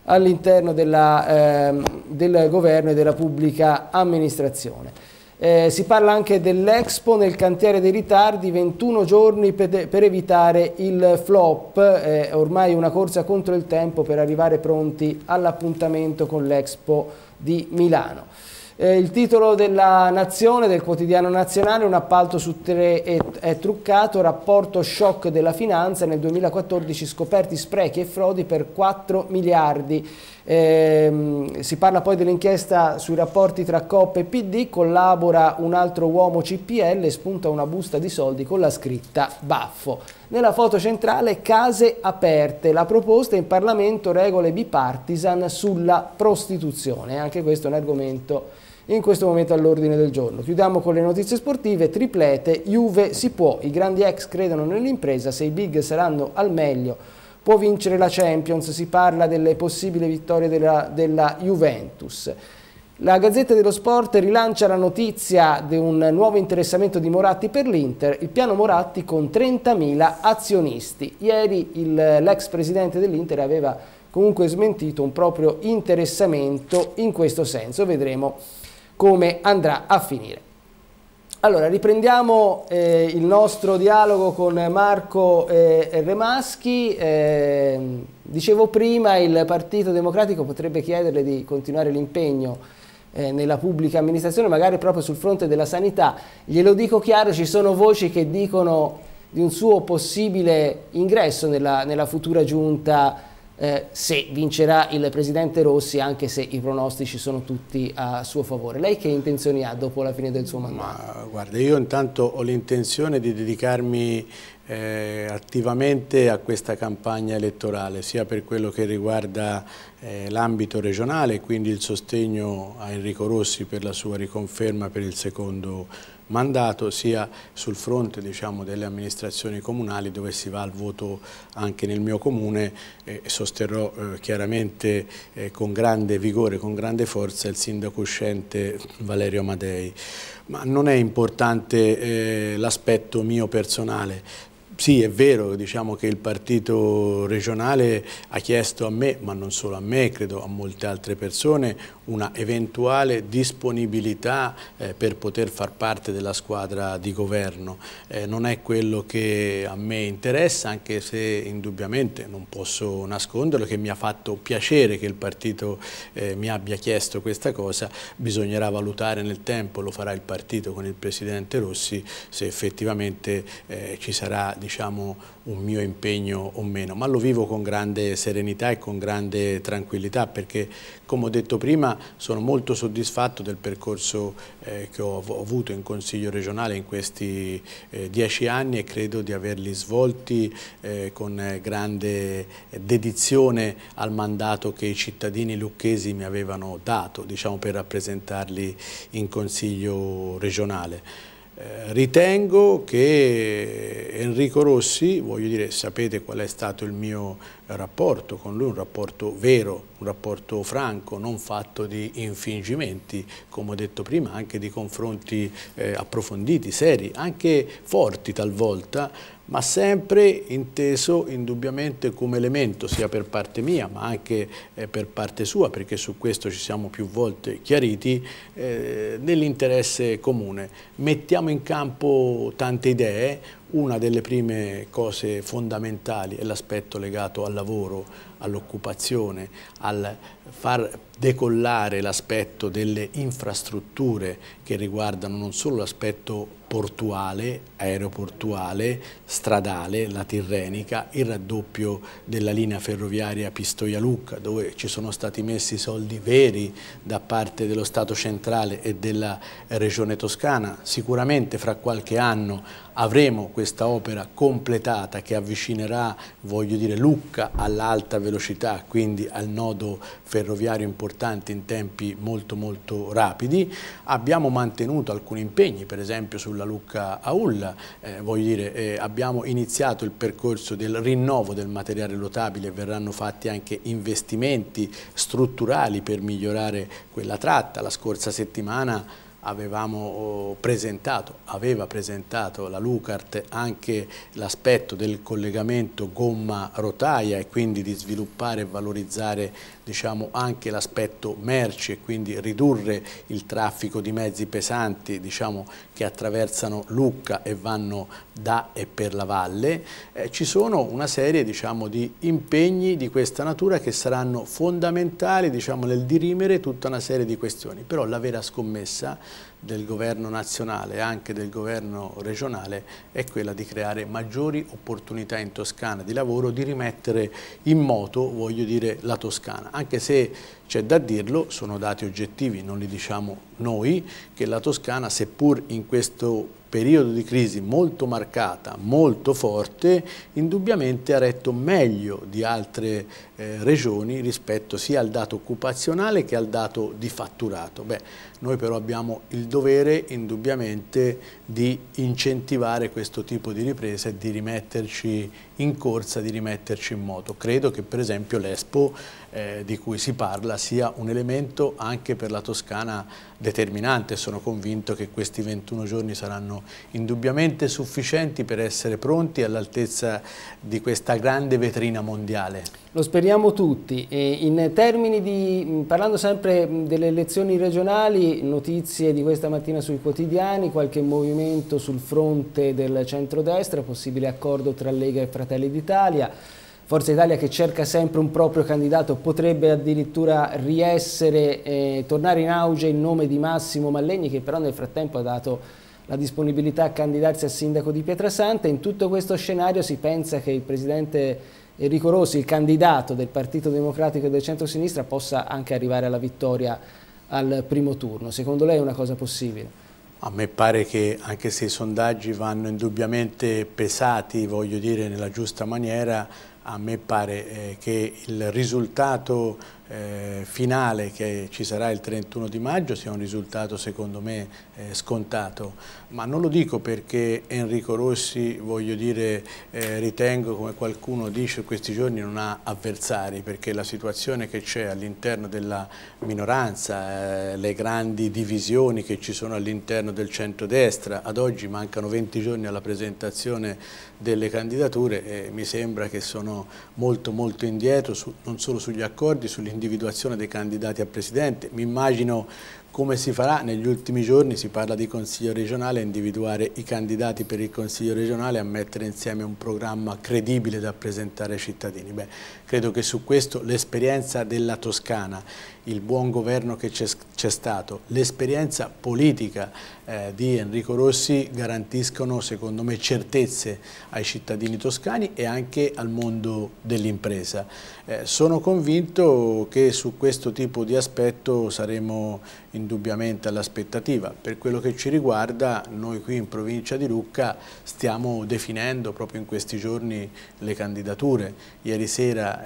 all'interno eh, del governo e della pubblica amministrazione. Eh, si parla anche dell'Expo nel cantiere dei ritardi, 21 giorni per, per evitare il flop, eh, ormai una corsa contro il tempo per arrivare pronti all'appuntamento con l'Expo di Milano. Eh, il titolo della Nazione, del quotidiano nazionale, un appalto su tre è, è truccato, rapporto shock della finanza, nel 2014 scoperti sprechi e frodi per 4 miliardi. Eh, si parla poi dell'inchiesta sui rapporti tra COP e PD, collabora un altro uomo CPL e spunta una busta di soldi con la scritta baffo. Nella foto centrale case aperte, la proposta in Parlamento regole bipartisan sulla prostituzione, anche questo è un argomento in questo momento all'ordine del giorno. Chiudiamo con le notizie sportive, triplete, Juve si può, i grandi ex credono nell'impresa, se i big saranno al meglio può vincere la Champions, si parla delle possibili vittorie della, della Juventus. La Gazzetta dello Sport rilancia la notizia di un nuovo interessamento di Moratti per l'Inter, il piano Moratti con 30.000 azionisti. Ieri l'ex presidente dell'Inter aveva comunque smentito un proprio interessamento in questo senso, vedremo come andrà a finire. Allora, riprendiamo eh, il nostro dialogo con Marco eh, Remaschi. Eh, dicevo prima, il Partito Democratico potrebbe chiederle di continuare l'impegno eh, nella pubblica amministrazione, magari proprio sul fronte della sanità. Glielo dico chiaro, ci sono voci che dicono di un suo possibile ingresso nella, nella futura giunta eh, se vincerà il presidente Rossi, anche se i pronostici sono tutti a suo favore. Lei che intenzioni ha dopo la fine del suo mandato? Ma, guarda, io intanto ho l'intenzione di dedicarmi eh, attivamente a questa campagna elettorale, sia per quello che riguarda eh, l'ambito regionale, quindi il sostegno a Enrico Rossi per la sua riconferma per il secondo mandato sia sul fronte diciamo, delle amministrazioni comunali dove si va al voto anche nel mio comune e eh, sosterrò eh, chiaramente eh, con grande vigore, con grande forza il sindaco uscente Valerio Amadei. Ma non è importante eh, l'aspetto mio personale, sì, è vero diciamo, che il partito regionale ha chiesto a me, ma non solo a me, credo a molte altre persone, una eventuale disponibilità eh, per poter far parte della squadra di governo. Eh, non è quello che a me interessa, anche se indubbiamente non posso nasconderlo, che mi ha fatto piacere che il partito eh, mi abbia chiesto questa cosa, bisognerà valutare nel tempo, lo farà il partito con il Presidente Rossi, se effettivamente eh, ci sarà diciamo, un mio impegno o meno, ma lo vivo con grande serenità e con grande tranquillità perché come ho detto prima sono molto soddisfatto del percorso eh, che ho avuto in Consiglio regionale in questi eh, dieci anni e credo di averli svolti eh, con grande dedizione al mandato che i cittadini lucchesi mi avevano dato diciamo, per rappresentarli in Consiglio regionale. Eh, ritengo che Enrico Rossi, voglio dire, sapete qual è stato il mio rapporto con lui, un rapporto vero, un rapporto franco, non fatto di infingimenti, come ho detto prima, anche di confronti eh, approfonditi, seri, anche forti talvolta, ma sempre inteso indubbiamente come elemento sia per parte mia ma anche eh, per parte sua perché su questo ci siamo più volte chiariti eh, nell'interesse comune. Mettiamo in campo tante idee, una delle prime cose fondamentali è l'aspetto legato al lavoro, all'occupazione, al far decollare l'aspetto delle infrastrutture che riguardano non solo l'aspetto portuale, aeroportuale, stradale, la Tirrenica, il raddoppio della linea ferroviaria Pistoia-Lucca, dove ci sono stati messi soldi veri da parte dello Stato centrale e della Regione Toscana. Sicuramente fra qualche anno avremo questa opera completata che avvicinerà voglio dire, Lucca all'alta velocità, quindi al nodo ferroviario importante in tempi molto molto rapidi. Abbiamo mantenuto alcuni impegni, per esempio sulla Lucca Aulla, eh, voglio dire, eh, abbiamo iniziato il percorso del rinnovo del materiale rotabile, verranno fatti anche investimenti strutturali per migliorare quella tratta. La scorsa settimana avevamo oh, presentato, aveva presentato la Lucart anche l'aspetto del collegamento gomma-rotaia e quindi di sviluppare e valorizzare diciamo, anche l'aspetto merci e quindi ridurre il traffico di mezzi pesanti diciamo, che attraversano Lucca e vanno da e per la valle, eh, ci sono una serie diciamo, di impegni di questa natura che saranno fondamentali diciamo, nel dirimere tutta una serie di questioni, però la vera scommessa del governo nazionale e anche del governo regionale è quella di creare maggiori opportunità in Toscana di lavoro, di rimettere in moto voglio dire, la Toscana, anche se c'è da dirlo, sono dati oggettivi, non li diciamo noi, che la Toscana seppur in questo periodo di crisi molto marcata, molto forte, indubbiamente ha retto meglio di altre eh, regioni rispetto sia al dato occupazionale che al dato di fatturato. Beh, noi però abbiamo il dovere indubbiamente di incentivare questo tipo di ripresa e di rimetterci in corsa, di rimetterci in moto. Credo che per esempio l'Expo eh, di cui si parla sia un elemento anche per la Toscana determinante. Sono convinto che questi 21 giorni saranno indubbiamente sufficienti per essere pronti all'altezza di questa grande vetrina mondiale. Lo speriamo tutti. E in termini di, parlando sempre delle elezioni regionali, notizie di questa mattina sui quotidiani, qualche movimento sul fronte del centrodestra, possibile accordo tra Lega e Fratelli d'Italia. Forza Italia che cerca sempre un proprio candidato potrebbe addirittura riessere, eh, tornare in auge in nome di Massimo Mallegni che però nel frattempo ha dato la disponibilità a candidarsi a sindaco di Pietrasanta. In tutto questo scenario si pensa che il presidente Enrico Rossi, il candidato del Partito Democratico e del centro-sinistra, possa anche arrivare alla vittoria al primo turno. Secondo lei è una cosa possibile? A me pare che anche se i sondaggi vanno indubbiamente pesati, voglio dire, nella giusta maniera, a me pare eh, che il risultato eh, finale che ci sarà il 31 di maggio sia un risultato secondo me eh, scontato, ma non lo dico perché Enrico Rossi, voglio dire, eh, ritengo come qualcuno dice questi giorni non ha avversari, perché la situazione che c'è all'interno della minoranza, eh, le grandi divisioni che ci sono all'interno del centrodestra, ad oggi mancano 20 giorni alla presentazione delle candidature e mi sembra che sono molto molto indietro su, non solo sugli accordi, sull'interno l'individuazione dei candidati a presidente. Mi immagino come si farà negli ultimi giorni, si parla di consiglio regionale, individuare i candidati per il consiglio regionale a mettere insieme un programma credibile da presentare ai cittadini. Beh, credo che su questo l'esperienza della Toscana il buon governo che c'è stato, l'esperienza politica eh, di Enrico Rossi garantiscono secondo me certezze ai cittadini toscani e anche al mondo dell'impresa. Eh, sono convinto che su questo tipo di aspetto saremo indubbiamente all'aspettativa. Per quello che ci riguarda noi qui in provincia di Lucca stiamo definendo proprio in questi giorni le candidature. Ieri sera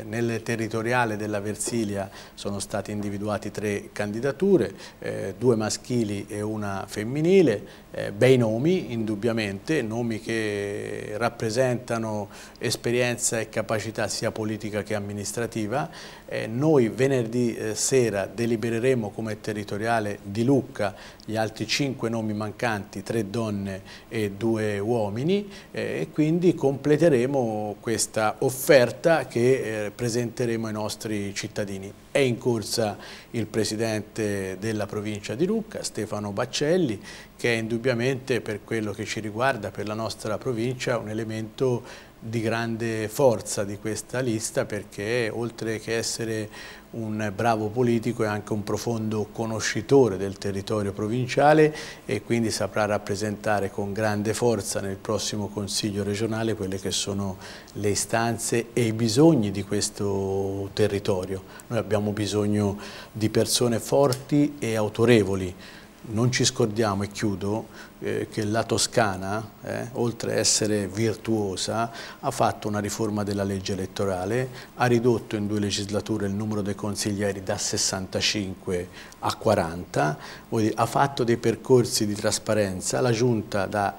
eh, nel territoriale della Versilia sono sono state individuate tre candidature, eh, due maschili e una femminile, eh, bei nomi indubbiamente, nomi che rappresentano esperienza e capacità sia politica che amministrativa eh, noi venerdì eh, sera delibereremo come territoriale di Lucca gli altri cinque nomi mancanti, tre donne e due uomini eh, e quindi completeremo questa offerta che eh, presenteremo ai nostri cittadini. È in corsa il presidente della provincia di Lucca, Stefano Baccelli, che è indubbiamente per quello che ci riguarda, per la nostra provincia, un elemento di grande forza di questa lista perché oltre che essere un bravo politico è anche un profondo conoscitore del territorio provinciale e quindi saprà rappresentare con grande forza nel prossimo Consiglio regionale quelle che sono le istanze e i bisogni di questo territorio. Noi abbiamo bisogno di persone forti e autorevoli non ci scordiamo, e chiudo, eh, che la Toscana, eh, oltre a essere virtuosa, ha fatto una riforma della legge elettorale, ha ridotto in due legislature il numero dei consiglieri da 65 a 40, dire, ha fatto dei percorsi di trasparenza, la Giunta da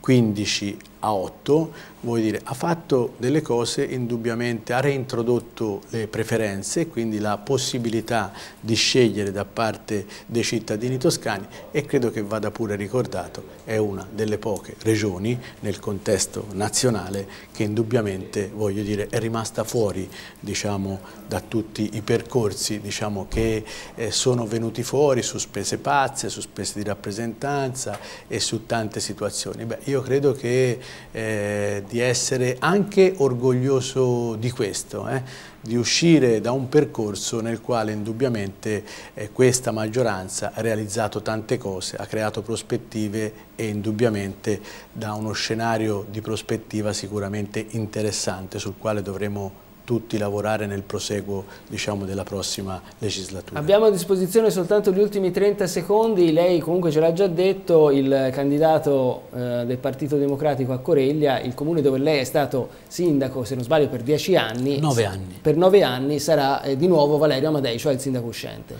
15 a 8, vuol dire ha fatto delle cose indubbiamente, ha reintrodotto le preferenze, quindi la possibilità di scegliere da parte dei cittadini toscani e credo che vada pure ricordato, è una delle poche regioni nel contesto nazionale che indubbiamente voglio dire, è rimasta fuori diciamo, da tutti i percorsi diciamo, che eh, sono venuti fuori su spese pazze, su spese di rappresentanza e su tante situazioni. Beh, io credo che eh, di essere anche orgoglioso di questo, eh, di uscire da un percorso nel quale indubbiamente eh, questa maggioranza ha realizzato tante cose, ha creato prospettive e indubbiamente da uno scenario di prospettiva sicuramente interessante sul quale dovremo tutti lavorare nel proseguo diciamo, della prossima legislatura. Abbiamo a disposizione soltanto gli ultimi 30 secondi, lei comunque ce l'ha già detto, il candidato eh, del Partito Democratico a Coreglia, il comune dove lei è stato sindaco, se non sbaglio, per 10 anni, anni, per 9 anni sarà eh, di nuovo Valerio Amadei, cioè il sindaco uscente.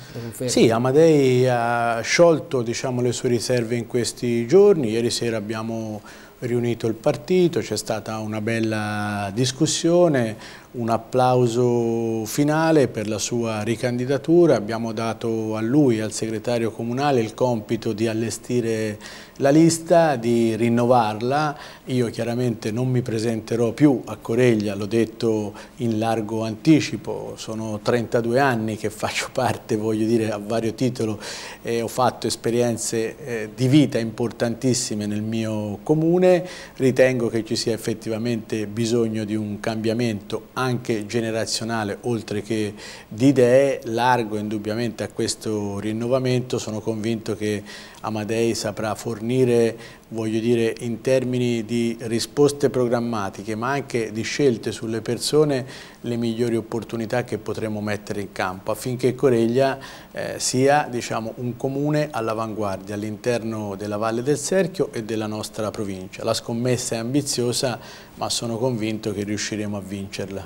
Sì, Amadei ha sciolto diciamo, le sue riserve in questi giorni, ieri sera abbiamo riunito il partito, c'è stata una bella discussione, un applauso finale per la sua ricandidatura. Abbiamo dato a lui, al segretario comunale, il compito di allestire la lista, di rinnovarla. Io chiaramente non mi presenterò più a Coreglia, l'ho detto in largo anticipo, sono 32 anni che faccio parte, voglio dire, a vario titolo e ho fatto esperienze eh, di vita importantissime nel mio comune, ritengo che ci sia effettivamente bisogno di un cambiamento anche generazionale oltre che di idee, largo indubbiamente a questo rinnovamento, sono convinto che Amadei saprà fornire, voglio dire, in termini di risposte programmatiche, ma anche di scelte sulle persone, le migliori opportunità che potremo mettere in campo affinché Coreglia eh, sia diciamo, un comune all'avanguardia all'interno della Valle del Serchio e della nostra provincia. La scommessa è ambiziosa, ma sono convinto che riusciremo a vincerla.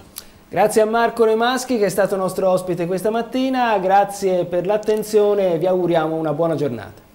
Grazie a Marco Remaschi che è stato nostro ospite questa mattina, grazie per l'attenzione e vi auguriamo una buona giornata.